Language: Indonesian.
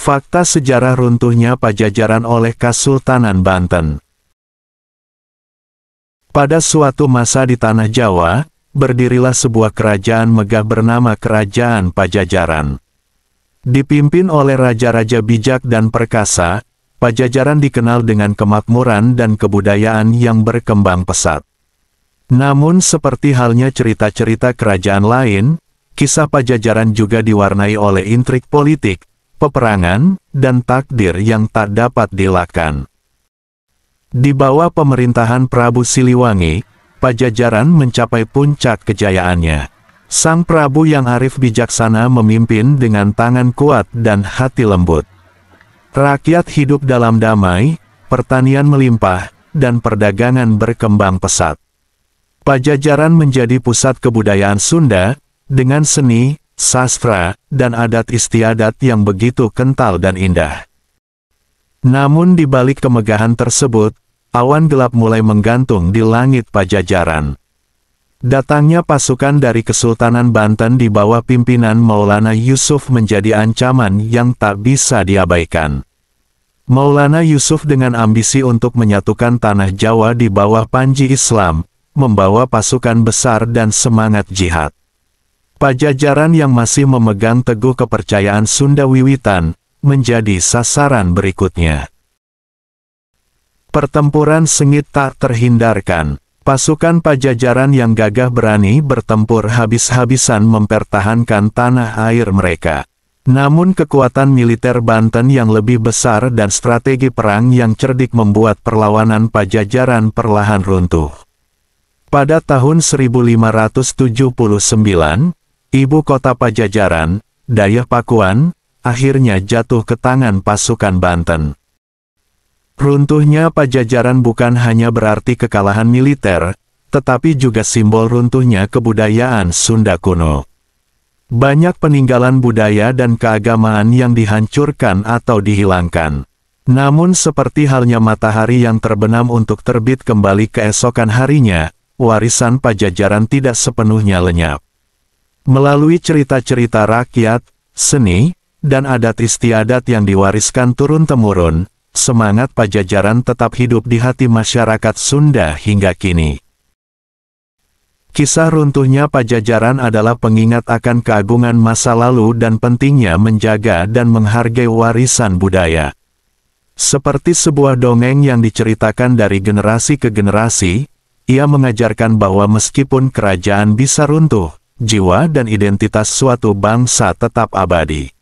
Fakta sejarah runtuhnya Pajajaran oleh Kasultanan Banten. Pada suatu masa di tanah Jawa, berdirilah sebuah kerajaan megah bernama Kerajaan Pajajaran. Dipimpin oleh raja-raja bijak dan perkasa, Pajajaran dikenal dengan kemakmuran dan kebudayaan yang berkembang pesat. Namun seperti halnya cerita-cerita kerajaan lain, kisah Pajajaran juga diwarnai oleh intrik politik, peperangan, dan takdir yang tak dapat dilakukan. Di bawah pemerintahan Prabu Siliwangi, Pajajaran mencapai puncak kejayaannya. Sang Prabu yang arif bijaksana memimpin dengan tangan kuat dan hati lembut. Rakyat hidup dalam damai, pertanian melimpah, dan perdagangan berkembang pesat. Pajajaran menjadi pusat kebudayaan Sunda, dengan seni, sastra, dan adat istiadat yang begitu kental dan indah. Namun di balik kemegahan tersebut, awan gelap mulai menggantung di langit pajajaran. Datangnya pasukan dari Kesultanan Banten di bawah pimpinan Maulana Yusuf menjadi ancaman yang tak bisa diabaikan. Maulana Yusuf dengan ambisi untuk menyatukan tanah Jawa di bawah Panji Islam, membawa pasukan besar dan semangat jihad. Pajajaran yang masih memegang teguh kepercayaan Sunda Wiwitan menjadi sasaran berikutnya. Pertempuran sengit tak terhindarkan. Pasukan pajajaran yang gagah berani bertempur habis-habisan mempertahankan tanah air mereka. Namun kekuatan militer Banten yang lebih besar dan strategi perang yang cerdik membuat perlawanan pajajaran perlahan runtuh. Pada tahun 1579, ibu kota Pajajaran, Dayah Pakuan, akhirnya jatuh ke tangan pasukan Banten. Runtuhnya Pajajaran bukan hanya berarti kekalahan militer, tetapi juga simbol runtuhnya kebudayaan Sunda kuno. Banyak peninggalan budaya dan keagamaan yang dihancurkan atau dihilangkan. Namun seperti halnya matahari yang terbenam untuk terbit kembali keesokan harinya, warisan pajajaran tidak sepenuhnya lenyap. Melalui cerita-cerita rakyat, seni, dan adat istiadat yang diwariskan turun-temurun, semangat pajajaran tetap hidup di hati masyarakat Sunda hingga kini. Kisah runtuhnya pajajaran adalah pengingat akan keagungan masa lalu dan pentingnya menjaga dan menghargai warisan budaya. Seperti sebuah dongeng yang diceritakan dari generasi ke generasi, ia mengajarkan bahwa meskipun kerajaan bisa runtuh, jiwa dan identitas suatu bangsa tetap abadi.